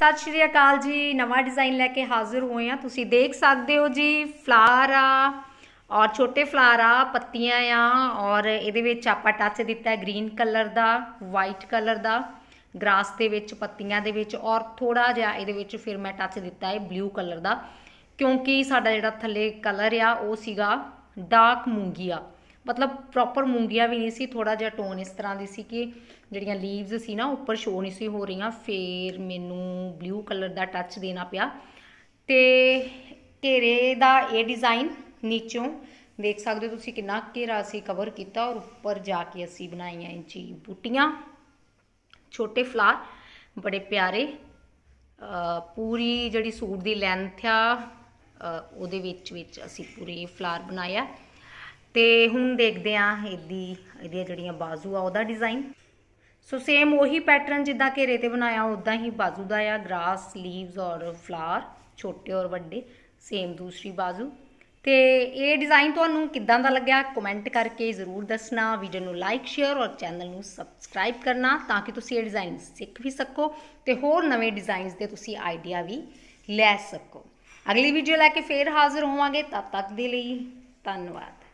ਸਤਿ ਸ਼੍ਰੀ ਅਕਾਲ ਜੀ ਨਵਾਂ ਡਿਜ਼ਾਈਨ ਲੈ ਕੇ ਹਾਜ਼ਰ ਹੋਏ ਆ ਤੁਸੀਂ ਦੇਖ ਸਕਦੇ ਹੋ ਜੀ ਫਲਾਰ ਆ ਔਰ ਛੋਟੇ ਫਲਾਰ ਆ ਪੱਤੀਆਂ ਆ ਔਰ ਇਹਦੇ ਵਿੱਚ ਆਪਾਂ ਟੱਚ ਦਿੱਤਾ ਹੈ ਗ੍ਰੀਨ ਕਲਰ ਦਾ ਵਾਈਟ ਕਲਰ ਦਾ ਗ੍ਰਾਸ ਦੇ ਵਿੱਚ ਪੱਤੀਆਂ ਦੇ ਵਿੱਚ ਔਰ ਥੋੜਾ ਜਿਹਾ ਇਹਦੇ ਵਿੱਚ ਫਿਰ ਮੈਂ ਟੱਚ ਦਿੱਤਾ ਹੈ ਬਲੂ ਕਲਰ ਦਾ ਕਿਉਂਕਿ ਸਾਡਾ ਜਿਹੜਾ ਥੱਲੇ ਕਲਰ ਆ ਉਹ ਸੀਗਾ ਡਾਰਕ ਮੂੰਗੀਆ ਮਤਲਬ ਪ੍ਰੋਪਰ ਮੂੰਗੀਆਂ ਵੀ ਨਹੀਂ ਸੀ ਥੋੜਾ ਜਿਹਾ ਟੋਨ ਇਸ ਤਰ੍ਹਾਂ ਦੀ ਸੀ ਕਿ ਜਿਹੜੀਆਂ ਲੀਵਸ ਸੀ ਨਾ ਉੱਪਰ ਸ਼ੋ ਨਹੀਂ ਸੀ ਹੋ ਰਹੀਆਂ ਫੇਰ ਮੈਨੂੰ ਬਲੂ ਕਲਰ ਦਾ ਟੱਚ ਦੇਣਾ ਪਿਆ ਤੇ ਘੇਰੇ ਦਾ ਇਹ ਡਿਜ਼ਾਈਨ ਨੀਚੋਂ ਦੇਖ ਸਕਦੇ ਹੋ ਤੁਸੀਂ ਕਿੰਨਾ ਘੇਰਾ ਸੀ ਕਵਰ ਕੀਤਾ ਔਰ ਉੱਪਰ ਜਾ ਕੇ ਅਸੀਂ ਬਣਾਈਆਂ ਇੰਚੀ ਬੂਟੀਆਂ ਛੋਟੇ ਫਲਾਰ ਬੜੇ ਪਿਆਰੇ ਪੂਰੀ ਜਿਹੜੀ ਸੂਟ ਦੀ ਲੈਂਥ ਆ ਉਹਦੇ ਵਿੱਚ ਵਿੱਚ ਅਸੀਂ ਪੂਰੇ ਫਲਾਰ ਬਣਾਇਆ ਤੇ ਹੁਣ ਦੇਖਦੇ ਆ ਇਹਦੀ ਇਹਦੀਆਂ ਜਿਹੜੀਆਂ ਬਾਜ਼ੂ ਆ ਉਹਦਾ ਡਿਜ਼ਾਈਨ ਸੋ ਸੇਮ ਉਹੀ ਪੈਟਰਨ ਜਿੱਦਾਂ ਘੇਰੇ ਤੇ ਬਣਾਇਆ ਉਦਾਂ ਹੀ ਬਾਜ਼ੂ ਦਾ ਆ ਗ੍ਰਾਸ ਲੀਵਸ ਔਰ ਫਲਾਰ ਛੋਟੇ ਔਰ ਵੱਡੇ ਸੇਮ ਦੂਸਰੀ ਬਾਜ਼ੂ ਤੇ ਇਹ ਡਿਜ਼ਾਈਨ ਤੁਹਾਨੂੰ ਕਿੱਦਾਂ ਦਾ ਲੱਗਿਆ ਕਮੈਂਟ ਕਰਕੇ ਜ਼ਰੂਰ ਦੱਸਣਾ ਵੀਡੀਓ ਨੂੰ ਲਾਈਕ ਸ਼ੇਅਰ ਔਰ ਚੈਨਲ ਨੂੰ ਸਬਸਕ੍ਰਾਈਬ ਕਰਨਾ ਤਾਂ ਕਿ ਤੁਸੀਂ ਇਹ ਡਿਜ਼ਾਈਨ ਸਿੱਖ ਵੀ ਸਕੋ ਤੇ ਹੋਰ ਨਵੇਂ ਡਿਜ਼ਾਈਨਸ ਦੇ ਤੁਸੀਂ ਆਈਡੀਆ ਵੀ ਲੈ ਸਕੋ ਅਗਲੀ ਵੀਡੀਓ ਲੈ ਕੇ ਫੇਰ ਹਾਜ਼ਰ ਹੋਵਾਂਗੇ ਤਦ ਤੱਕ ਦੇ ਲਈ ਧੰਨਵਾਦ